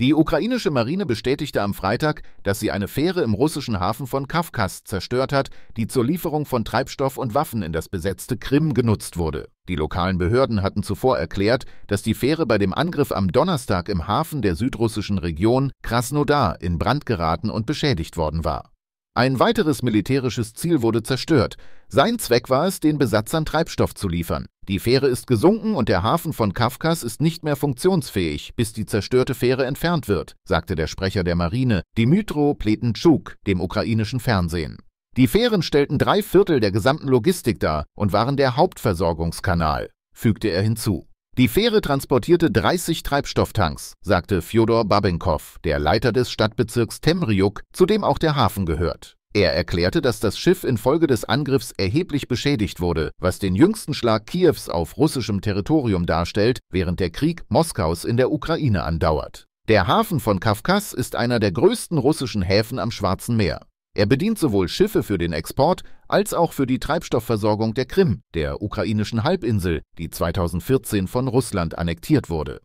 Die ukrainische Marine bestätigte am Freitag, dass sie eine Fähre im russischen Hafen von Kafkas zerstört hat, die zur Lieferung von Treibstoff und Waffen in das besetzte Krim genutzt wurde. Die lokalen Behörden hatten zuvor erklärt, dass die Fähre bei dem Angriff am Donnerstag im Hafen der südrussischen Region Krasnodar in Brand geraten und beschädigt worden war. Ein weiteres militärisches Ziel wurde zerstört. Sein Zweck war es, den Besatzern Treibstoff zu liefern. Die Fähre ist gesunken und der Hafen von Kafkas ist nicht mehr funktionsfähig, bis die zerstörte Fähre entfernt wird, sagte der Sprecher der Marine, Dmytro Pletenchuk, dem ukrainischen Fernsehen. Die Fähren stellten drei Viertel der gesamten Logistik dar und waren der Hauptversorgungskanal, fügte er hinzu. Die Fähre transportierte 30 Treibstofftanks, sagte Fjodor Babenkow, der Leiter des Stadtbezirks Temriuk, zu dem auch der Hafen gehört. Er erklärte, dass das Schiff infolge des Angriffs erheblich beschädigt wurde, was den jüngsten Schlag Kiews auf russischem Territorium darstellt, während der Krieg Moskaus in der Ukraine andauert. Der Hafen von Kafkas ist einer der größten russischen Häfen am Schwarzen Meer. Er bedient sowohl Schiffe für den Export als auch für die Treibstoffversorgung der Krim, der ukrainischen Halbinsel, die 2014 von Russland annektiert wurde